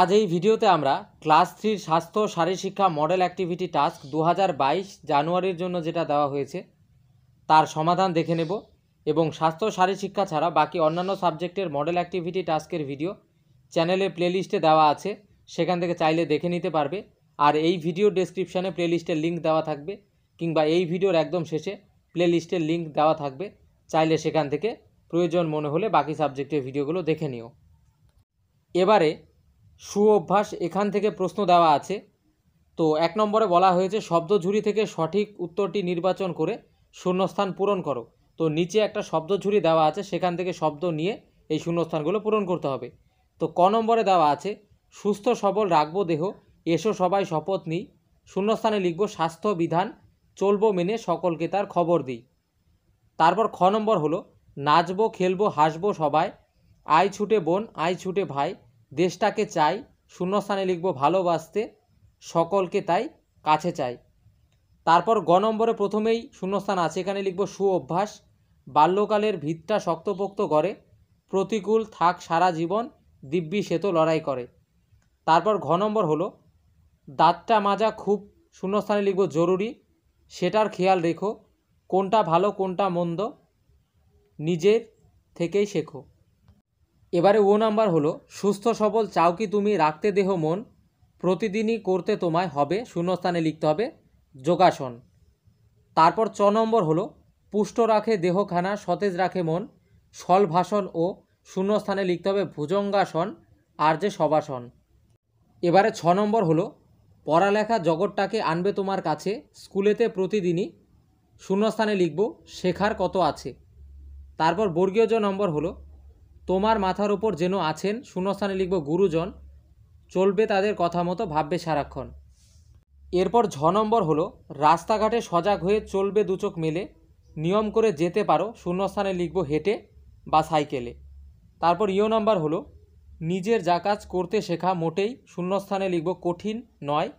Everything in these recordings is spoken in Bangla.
আজ এই ভিডিওতে আমরা ক্লাস থ্রির স্বাস্থ্য শারীরশিক্ষা মডেল অ্যাক্টিভিটি টাস্ক দু জানুয়ারির জন্য যেটা দেওয়া হয়েছে তার সমাধান দেখে নেব এবং স্বাস্থ্য শারীরশিক্ষা ছাড়া বাকি অন্যান্য সাবজেক্টের মডেল অ্যাক্টিভিটি টাস্কের ভিডিও চ্যানেলে প্লেলিস্টে দেওয়া আছে সেখান থেকে চাইলে দেখে নিতে পারবে আর এই ভিডিও ডেসক্রিপশানে প্লেলিস্টের লিঙ্ক দেওয়া থাকবে কিংবা এই ভিডিওর একদম শেষে প্লেলিস্টের লিঙ্ক দেওয়া থাকবে চাইলে সেখান থেকে প্রয়োজন মনে হলে বাকি সাবজেক্টের ভিডিওগুলো দেখে নিও এবারে সুঅভ্যাস এখান থেকে প্রশ্ন দেওয়া আছে তো এক নম্বরে বলা হয়েছে ঝুড়ি থেকে সঠিক উত্তরটি নির্বাচন করে শূন্যস্থান পূরণ করো তো নিচে একটা ঝুড়ি দেওয়া আছে সেখান থেকে শব্দ নিয়ে এই শূন্যস্থানগুলো পূরণ করতে হবে তো ক নম্বরে দেওয়া আছে সুস্থ সবল রাখবো দেহ এসো সবাই শপথ নিই শূন্যস্থানে লিখব স্বাস্থ্য বিধান চলব মেনে সকলকে তার খবর দিই তারপর খ নম্বর হলো নাচবো খেলবো হাসব সবাই আয় ছুটে বোন আয় ছুটে ভাই দেশটাকে চাই শূন্যস্থানে লিখব ভালোবাসতে সকলকে তাই কাছে চাই তারপর গ নম্বরে প্রথমেই শূন্যস্থান আছে এখানে লিখব সু অভ্যাস বাল্যকালের ভিতটা শক্তপোক্ত করে প্রতিকূল থাক সারা জীবন দিব্যি সেতু লড়াই করে তারপর ঘ নম্বর হলো দাঁতটা মাজা খুব শূন্যস্থানে লিখব জরুরি সেটার খেয়াল রেখো কোনটা ভালো কোনটা মন্দ নিজের থেকেই শেখো এবারে ও নাম্বার হলো সুস্থ সবল চাও কি তুমি রাখতে দেহ মন প্রতিদিনই করতে তোমায় হবে শূন্যস্থানে লিখতে হবে যোগাসন তারপর চ নম্বর হলো পুষ্ট রাখে দেহখানা সতেজ রাখে মন ভাষণ ও শূন্যস্থানে লিখতে হবে ভুজঙ্গাসন আর যে সবাসন এবারে ছ নম্বর হলো পড়ালেখা জগৎটাকে আনবে তোমার কাছে স্কুলেতে প্রতিদিনই শূন্যস্থানে লিখব শেখার কত আছে তারপর বর্গীয় জ নম্বর হলো তোমার মাথার ওপর যেন আছেন শূন্যস্থানে লিখব গুরুজন চলবে তাদের কথা মতো ভাববে সারাক্ষণ এরপর ঝ নম্বর হলো রাস্তাঘাটে সজাগ হয়ে চলবে দুচোখ মেলে নিয়ম করে যেতে পারো শূন্যস্থানে লিখব হেঁটে বা সাইকেলে তারপর ইয় নম্বর হলো নিজের যা কাজ করতে শেখা মোটেই শূন্যস্থানে লিখব কঠিন নয়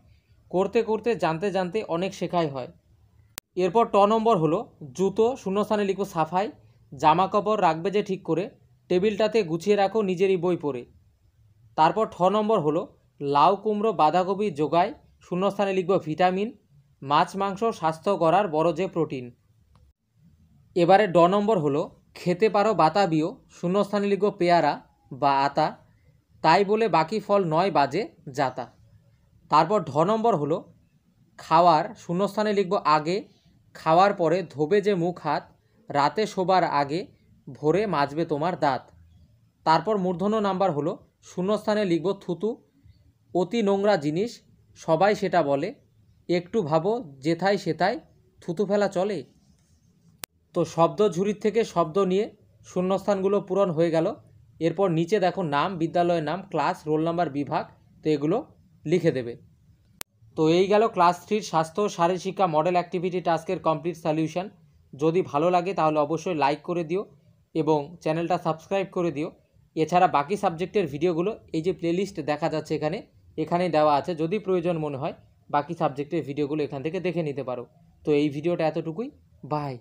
করতে করতে জানতে জানতে অনেক শেখাই হয় এরপর ট নম্বর হলো জুতো শূন্যস্থানে লিখব সাফাই জামা কাপড় রাখবে যে ঠিক করে টেবিলটাতে গুছিয়ে রাখো নিজেরই বই পড়ে তারপর ঠ নম্বর হলো লাউ কুমড়ো বাঁধাকপি যোগায় শূন্যস্থানে লিখব ভিটামিন মাছ মাংস স্বাস্থ্য করার বড় যে প্রোটিন এবারে ড নম্বর হলো খেতে পারো বাতাবিও শূন্যস্থানে লিখব পেয়ারা বা আতা তাই বলে বাকি ফল নয় বাজে জাতা তারপর ঢ নম্বর হলো খাওয়ার শূন্যস্থানে লিখব আগে খাওয়ার পরে ধোবে যে মুখ হাত রাতে শোবার আগে ভরে মাজবে তোমার দাঁত তারপর মূর্ধন্য নাম্বার হলো শূন্যস্থানে লিখব থুতু অতি নোংরা জিনিস সবাই সেটা বলে একটু ভাবো যেথায় সেথায় থুতু ফেলা চলে তো শব্দ ঝুড়ির থেকে শব্দ নিয়ে শূন্যস্থানগুলো পূরণ হয়ে গেল এরপর নিচে দেখো নাম বিদ্যালয়ের নাম ক্লাস রোল নাম্বার বিভাগ তো এগুলো লিখে দেবে তো এই গেল ক্লাস থ্রির স্বাস্থ্য শারীরিক শিক্ষা মডেল অ্যাক্টিভিটি টাস্কের কমপ্লিট সলিউশন যদি ভালো লাগে তাহলে অবশ্যই লাইক করে দিও এবং চ্যানেলটা সাবস্ক্রাইব করে দিও এছাড়া বাকি সাবজেক্টের ভিডিওগুলো এই যে প্লেলিস্ট দেখা যাচ্ছে এখানে এখানেই দেওয়া আছে যদি প্রয়োজন মনে হয় বাকি সাবজেক্টের ভিডিওগুলো এখান থেকে দেখে নিতে পারো তো এই ভিডিওটা এতটুকুই বাই